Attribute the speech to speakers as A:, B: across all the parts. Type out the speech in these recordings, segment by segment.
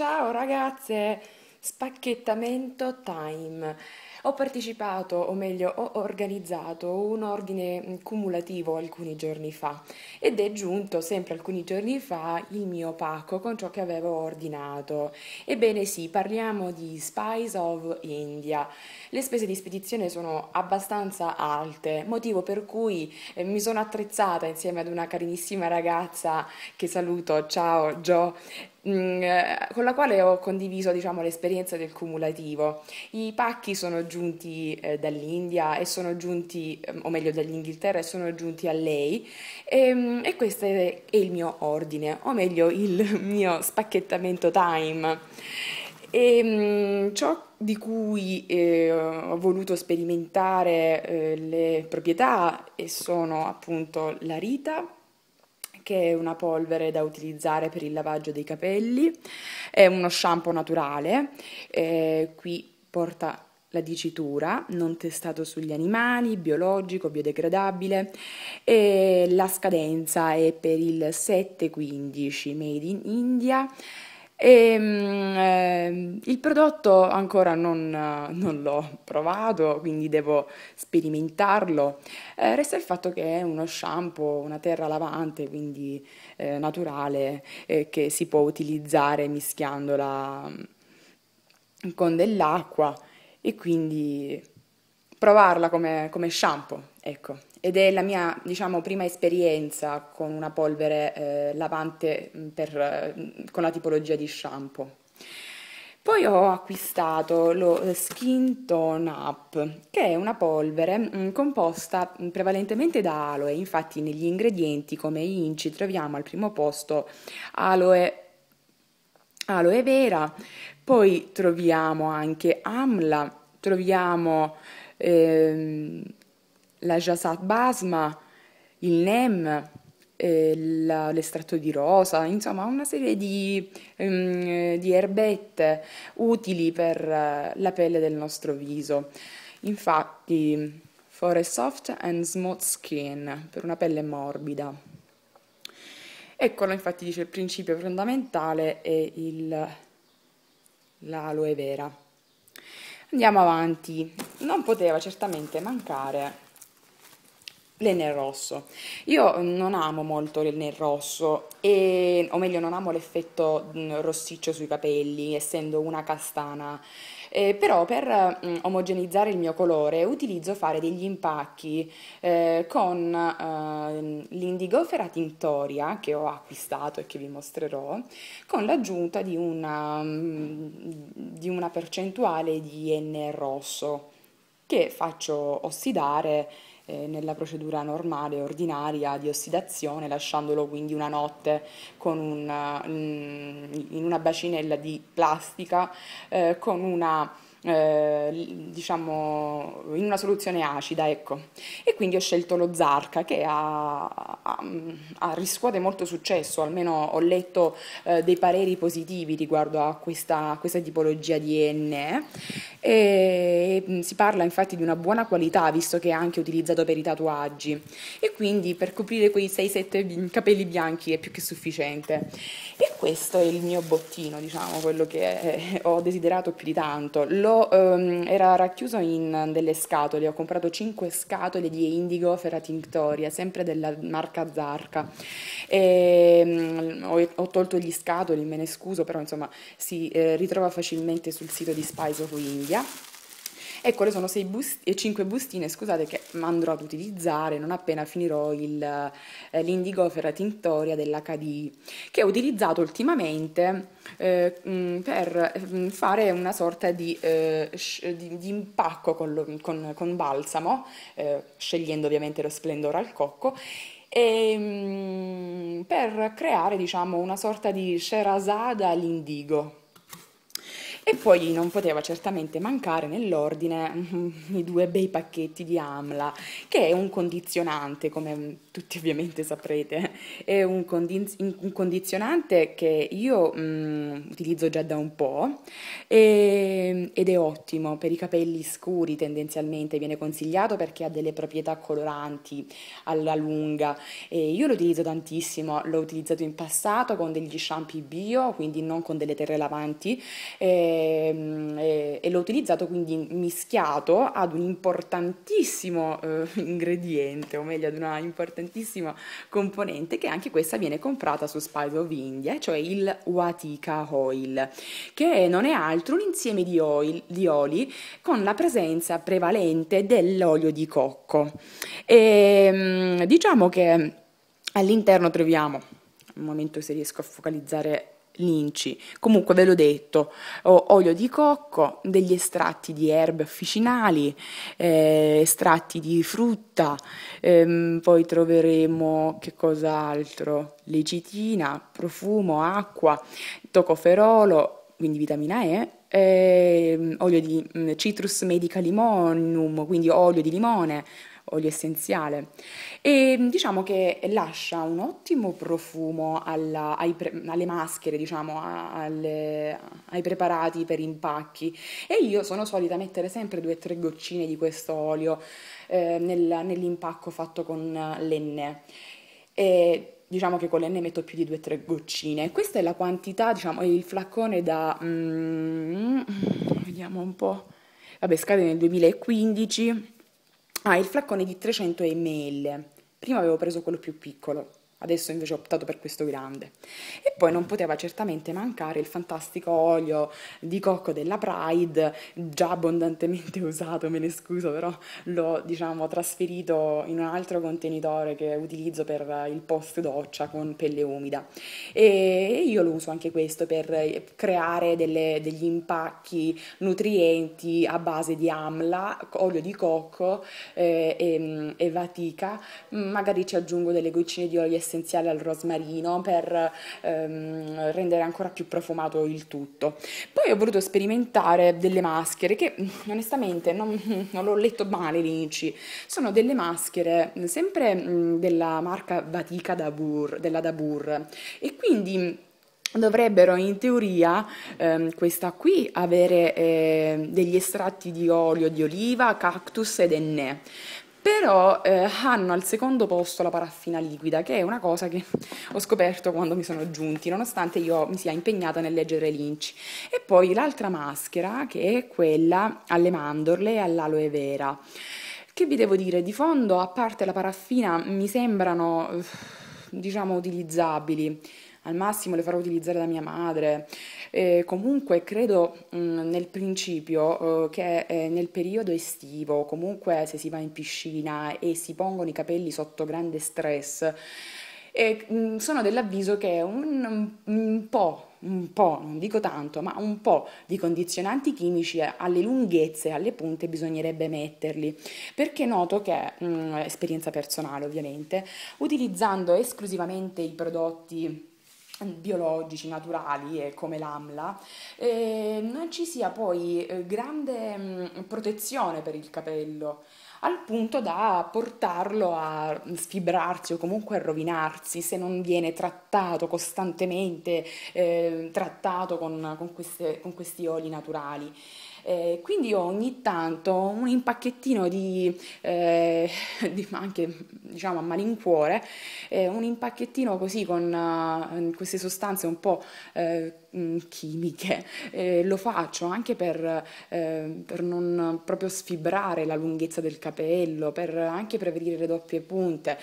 A: Ciao ragazze, spacchettamento time. Ho partecipato, o meglio, ho organizzato un ordine mm, cumulativo alcuni giorni fa ed è giunto sempre alcuni giorni fa il mio pacco con ciò che avevo ordinato. Ebbene sì, parliamo di Spice of India. Le spese di spedizione sono abbastanza alte, motivo per cui eh, mi sono attrezzata insieme ad una carinissima ragazza che saluto, ciao Jo, Mm, eh, con la quale ho condiviso diciamo, l'esperienza del cumulativo. I pacchi sono giunti eh, dall'India e sono giunti, mm, o meglio dall'Inghilterra e sono giunti a lei e, ehm, e questo è, è il mio ordine, o meglio il mio spacchettamento time. E, ehm, ciò di cui eh, ho voluto sperimentare eh, le proprietà e sono appunto la rita, che è una polvere da utilizzare per il lavaggio dei capelli, è uno shampoo naturale, eh, qui porta la dicitura, non testato sugli animali, biologico, biodegradabile e la scadenza è per il 7-15, made in India e, ehm, eh, il prodotto ancora non, non, l'ho provato, quindi devo sperimentarlo. Eh, resta il fatto che è uno shampoo, una terra lavante, quindi eh, naturale, eh, che si può utilizzare mischiandola mm, con dell'acqua e quindi provarla come, come shampoo, ecco ed è la mia diciamo, prima esperienza con una polvere eh, lavante mm, per, mm, con la tipologia di shampoo. Poi ho acquistato lo eh, Skin Tone Up, che è una polvere mm, composta prevalentemente da aloe, infatti negli ingredienti come inci troviamo al primo posto aloe, aloe vera, poi troviamo anche amla, troviamo... Ehm, la jasat basma, il nem, eh, la, l'estratto di rosa, insomma una serie di, um, di erbette utili per uh, la pelle del nostro viso. Infatti, for a soft and smooth skin, per una pelle morbida. Eccolo, infatti dice il principio fondamentale è il, l'aloe vera. Andiamo avanti. Non poteva certamente mancare le nel rosso. Io non amo molto le nel rosso, e, o meglio non amo l'effetto mm, rossiccio sui capelli, essendo una castana. Eh, però per mm, omogenizzare il mio colore utilizzo fare degli impacchi eh, con eh, l'indigo ferratintoria che ho acquistato e che vi mostrerò, con l'aggiunta di una, mm, di una percentuale di N rosso che faccio ossidare eh, nella procedura normale, ordinaria di ossidazione, lasciandolo quindi una notte una, in una bacinella di plastica eh, con una eh, diciamo in una soluzione acida ecco e quindi ho scelto lo Zarca che ha, ha, ha riscuote molto successo almeno ho letto eh, dei pareri positivi riguardo a questa, questa tipologia di n eh. e mm, si parla infatti di una buona qualità visto che è anche utilizzato per i tatuaggi e quindi per coprire quei 6-7 capelli bianchi è più che sufficiente e questo è il mio bottino diciamo quello che eh, ho desiderato più di tanto Lo quello um, era racchiuso in delle scatole, ho comprato 5 scatole di indigo ferratinctoria, sempre della marca Zarca. E, um, ho, ho, tolto gli scatoli, me ne scuso, però insomma si eh, ritrova facilmente sul sito di Spice of India. E quelle sono 5 eh, bustine, scusate, che andrò ad utilizzare non appena finirò il, eh, l'Indigo Ferratintoria dell'HDI, che ho utilizzato ultimamente eh, mm, per mm, fare una sorta di, eh, sh- di, di impacco con, lo, con, con balsamo, eh, scegliendo ovviamente lo splendore al cocco, e, mh, mm, per creare diciamo, una sorta di Sherazada all'indigo. E poi non poteva certamente mancare nell'ordine i due bei pacchetti di Amla, che è un condizionante, come tutti ovviamente saprete, è un, condiz- un condizionante che io mm, utilizzo già da un po' e, ehm, ed è ottimo per i capelli scuri tendenzialmente, viene consigliato perché ha delle proprietà coloranti alla lunga e io lo utilizzo tantissimo, l'ho utilizzato in passato con degli shampoo bio, quindi non con delle terre lavanti. E, ehm, Ehm, eh, e, l'ho utilizzato quindi mischiato ad un importantissimo eh, ingrediente, o meglio ad una importantissima componente che anche questa viene comprata su Spice of India, cioè il Watika Oil, che non è altro un insieme di, oil, di oli con la presenza prevalente dell'olio di cocco. E, ehm, diciamo che all'interno troviamo, un momento se riesco a focalizzare linci. Comunque ve l'ho detto, ho olio di cocco, degli estratti di erbe officinali, eh, estratti di frutta, ehm, poi troveremo che cos'altro? Lecitina, profumo, acqua, toccoferolo, quindi vitamina E, ehm, olio di mm, citrus medica limonum, quindi olio di limone, olio essenziale e diciamo che lascia un ottimo profumo alla, pre, alle maschere, diciamo, alle, ai preparati per impacchi e io sono solita mettere sempre due o tre goccine di questo olio eh, nel, nell'impacco fatto con l'enne. E, diciamo che con l'enne metto più di 2-3 goccine. Questa è la quantità, diciamo, il flaccone da... Mm, vediamo un po'. Vabbè, scade nel 2015 Ah, il flaccone di 300 ml. Prima avevo preso quello più piccolo. Adesso invece ho optato per questo grande. E poi non poteva certamente mancare il fantastico olio di cocco della Pride, già abbondantemente usato, me ne scuso, però l'ho diciamo trasferito in un altro contenitore che utilizzo per il post doccia con pelle umida. E io lo uso anche questo per creare delle, degli impacchi nutrienti a base di amla, olio di cocco eh, e, e, vatica, magari ci aggiungo delle goccine di olio essenziale al rosmarino per ehm, rendere ancora più profumato il tutto. Poi ho voluto sperimentare delle maschere che mm, onestamente non, non l'ho letto male l'Inci, sono delle maschere mm, sempre mh, mm, della marca Vatica Dabur, della Dabur e quindi dovrebbero in teoria ehm, questa qui avere eh, degli estratti di olio di oliva, cactus ed enne però eh, hanno al secondo posto la paraffina liquida, che è una cosa che ho scoperto quando mi sono giunti, nonostante io mi sia impegnata nel leggere Lynch. E poi l'altra maschera, che è quella alle mandorle e all'aloe vera. Che vi devo dire, di fondo, a parte la paraffina, mi sembrano, eh, diciamo, utilizzabili al massimo le farò utilizzare da mia madre. Eh, comunque credo mh, nel principio eh, che eh, nel periodo estivo, comunque se si va in piscina e si pongono i capelli sotto grande stress, mh, sono dell'avviso che un, un po' un po', non dico tanto, ma un po' di condizionanti chimici alle lunghezze, alle punte bisognerebbe metterli, perché noto che, mh, esperienza personale ovviamente, utilizzando esclusivamente i prodotti biologici, naturali e eh, come l'AMLA, eh, non ci sia poi eh, grande mh, mm, protezione per il capello, al punto da portarlo a sfibrarsi o comunque a rovinarsi se non viene trattato costantemente, eh, trattato con, con, queste, con questi oli naturali. Eh, quindi ogni tanto un impacchettino di, eh, di anche diciamo a malincuore, eh, un impacchettino così con uh, queste sostanze un po' eh, Mm, chimiche, eh, lo faccio anche per, eh, per, non proprio sfibrare la lunghezza del capello, per anche prevenire le doppie punte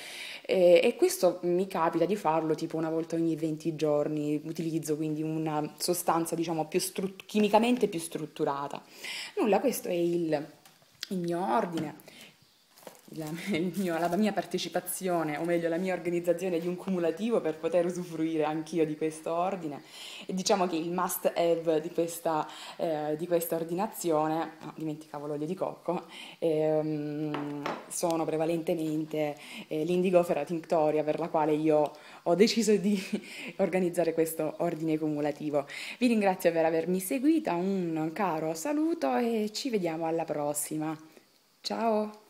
A: eh, e questo mi capita di farlo tipo una volta ogni 20 giorni, utilizzo quindi una sostanza diciamo più chimicamente più strutturata. Nulla, questo è il, il mio ordine la, mio, la, mia partecipazione, o meglio la mia organizzazione di un cumulativo per poter usufruire anch'io di questo ordine. E diciamo che il must have di questa, eh, di questa ordinazione, oh, dimenticavo l'olio di cocco, ehm, sono prevalentemente eh, l'indigofera tinctoria per la quale io ho deciso di organizzare questo ordine cumulativo. Vi ringrazio per avermi seguita, un caro saluto e ci vediamo alla prossima. Ciao!